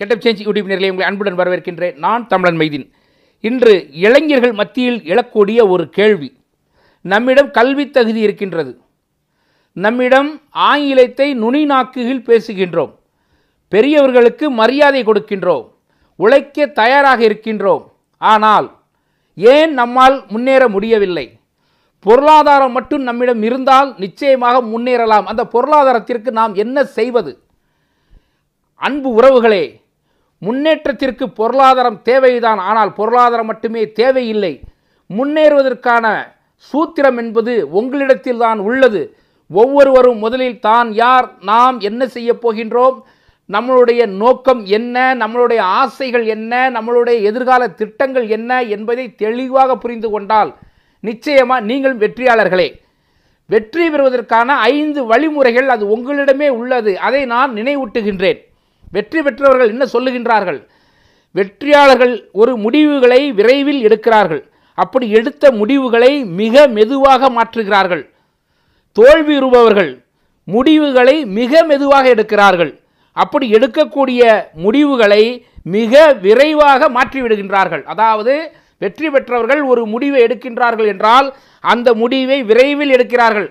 getup சேஞ்சி YouTube நேரிலே உங்களை அன்புடன் வரவேற்கின்றேன் நான் தமிழன் மைதீன் இன்று இளைஞர்கள் மத்தியில் எழக்கூடிய ஒரு கேள்வி நம்மிடம் கல்வி தகுதி இருக்கின்றது நம்மிடம் ஆங்கிலத்தை நுனி நாக்குகில் பேசுகின்றோம் பெரியவர்களுக்கு மரியாதை கொடுக்கின்றோம் உழைக்க தயாராக இருக்கின்றோம் ஆனால் ஏன் நம்மால் முன்னேற முடியவில்லை பொருளாதாரம் மட்டும் நம்மிடம் இருந்தால் நிச்சயமாக முன்னேறலாம் அந்த பொருளாதாரத்திற்கு நாம் என்ன செய்வது அன்பு உறவுகளே முன்னேற்றத்திற்கு பொருளாதாரம் தேவைதான் ஆனால் பொருளாதாரம் மட்டுமே தேவையில்லை முன்னேறுவதற்கான சூத்திரம் என்பது உங்களிடத்தில் தான் உள்ளது ஒவ்வொருவரும் முதலில் தான் யார் நாம் என்ன செய்ய போகின்றோம் நம்மளுடைய நோக்கம் என்ன நம்மளுடைய ஆசைகள் என்ன நம்மளுடைய எதிர்கால திட்டங்கள் என்ன என்பதை தெளிவாக புரிந்து கொண்டால் நிச்சயமாக நீங்கள் வெற்றியாளர்களே வெற்றி பெறுவதற்கான ஐந்து வழிமுறைகள் அது உங்களிடமே உள்ளது அதை நான் நினைவூட்டுகின்றேன் வெற்றி பெற்றவர்கள் என்ன சொல்லுகின்றார்கள் வெற்றியாளர்கள் ஒரு முடிவுகளை விரைவில் எடுக்கிறார்கள் அப்படி எடுத்த முடிவுகளை மிக மெதுவாக மாற்றுகிறார்கள் தோல்வியுறுபவர்கள் முடிவுகளை மிக மெதுவாக எடுக்கிறார்கள் அப்படி எடுக்கக்கூடிய முடிவுகளை மிக விரைவாக மாற்றிவிடுகின்றார்கள் அதாவது வெற்றி பெற்றவர்கள் ஒரு முடிவை எடுக்கின்றார்கள் என்றால் அந்த முடிவை விரைவில் எடுக்கிறார்கள்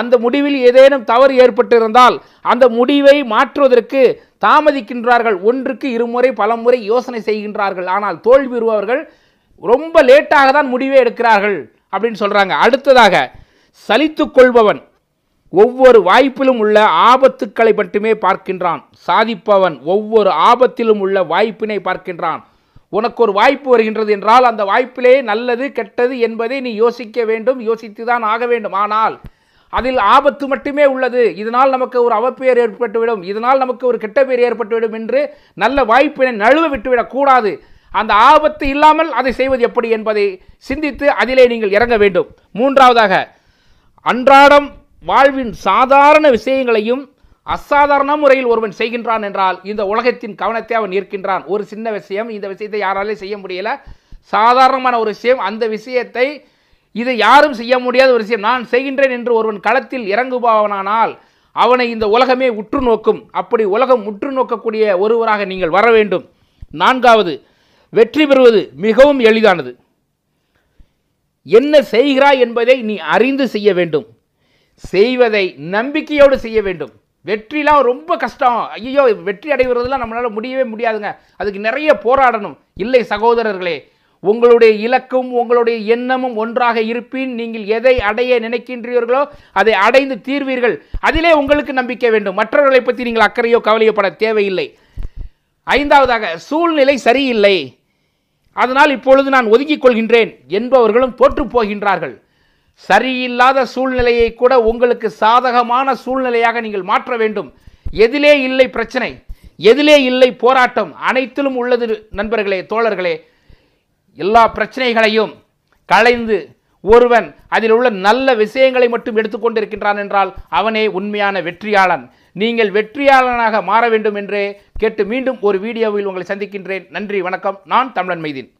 அந்த முடிவில் ஏதேனும் தவறு ஏற்பட்டிருந்தால் அந்த முடிவை மாற்றுவதற்கு தாமதிக்கின்றார்கள் ஒன்றுக்கு இருமுறை பலமுறை யோசனை செய்கின்றார்கள் ஆனால் தோல்வி உருவவர்கள் ரொம்ப லேட்டாக தான் முடிவே எடுக்கிறார்கள் அப்படின்னு சொல்கிறாங்க அடுத்ததாக சலித்து கொள்பவன் ஒவ்வொரு வாய்ப்பிலும் உள்ள ஆபத்துக்களை மட்டுமே பார்க்கின்றான் சாதிப்பவன் ஒவ்வொரு ஆபத்திலும் உள்ள வாய்ப்பினை பார்க்கின்றான் உனக்கு ஒரு வாய்ப்பு வருகின்றது என்றால் அந்த வாய்ப்பிலே நல்லது கெட்டது என்பதை நீ யோசிக்க வேண்டும் யோசித்து தான் ஆக வேண்டும் ஆனால் அதில் ஆபத்து மட்டுமே உள்ளது இதனால் நமக்கு ஒரு அவப்பெயர் ஏற்பட்டுவிடும் இதனால் நமக்கு ஒரு கெட்ட பெயர் ஏற்பட்டுவிடும் என்று நல்ல வாய்ப்பினை நழுவ விட்டுவிடக்கூடாது அந்த ஆபத்து இல்லாமல் அதை செய்வது எப்படி என்பதை சிந்தித்து அதிலே நீங்கள் இறங்க வேண்டும் மூன்றாவதாக அன்றாடம் வாழ்வின் சாதாரண விஷயங்களையும் அசாதாரண முறையில் ஒருவன் செய்கின்றான் என்றால் இந்த உலகத்தின் கவனத்தை அவன் ஈர்க்கின்றான் ஒரு சின்ன விஷயம் இந்த விஷயத்தை யாராலே செய்ய முடியல சாதாரணமான ஒரு விஷயம் அந்த விஷயத்தை இதை யாரும் செய்ய முடியாத ஒரு விஷயம் நான் செய்கின்றேன் என்று ஒருவன் களத்தில் இறங்குபவனானால் அவனை இந்த உலகமே உற்று நோக்கும் அப்படி உலகம் உற்று நோக்கக்கூடிய ஒருவராக நீங்கள் வர வேண்டும் நான்காவது வெற்றி பெறுவது மிகவும் எளிதானது என்ன செய்கிறாய் என்பதை நீ அறிந்து செய்ய வேண்டும் செய்வதை நம்பிக்கையோடு செய்ய வேண்டும் வெற்றிலாம் ரொம்ப கஷ்டம் ஐயோ வெற்றி அடைகிறதுலாம் நம்மளால் முடியவே முடியாதுங்க அதுக்கு நிறைய போராடணும் இல்லை சகோதரர்களே உங்களுடைய இலக்கும் உங்களுடைய எண்ணமும் ஒன்றாக இருப்பின் நீங்கள் எதை அடைய நினைக்கின்றீர்களோ அதை அடைந்து தீர்வீர்கள் அதிலே உங்களுக்கு நம்பிக்கை வேண்டும் மற்றவர்களை பற்றி நீங்கள் அக்கறையோ கவலையப்பட தேவையில்லை ஐந்தாவதாக சூழ்நிலை சரியில்லை அதனால் இப்பொழுது நான் ஒதுக்கிக் கொள்கின்றேன் என்பவர்களும் தோற்று போகின்றார்கள் சரியில்லாத சூழ்நிலையை கூட உங்களுக்கு சாதகமான சூழ்நிலையாக நீங்கள் மாற்ற வேண்டும் எதிலே இல்லை பிரச்சனை எதிலே இல்லை போராட்டம் அனைத்திலும் உள்ளது நண்பர்களே தோழர்களே எல்லா பிரச்சனைகளையும் களைந்து ஒருவன் அதில் உள்ள நல்ல விஷயங்களை மட்டும் எடுத்துக்கொண்டிருக்கின்றான் என்றால் அவனே உண்மையான வெற்றியாளன் நீங்கள் வெற்றியாளனாக மாற வேண்டும் என்று கேட்டு மீண்டும் ஒரு வீடியோவில் உங்களை சந்திக்கின்றேன் நன்றி வணக்கம் நான் தமிழன் மைதீன்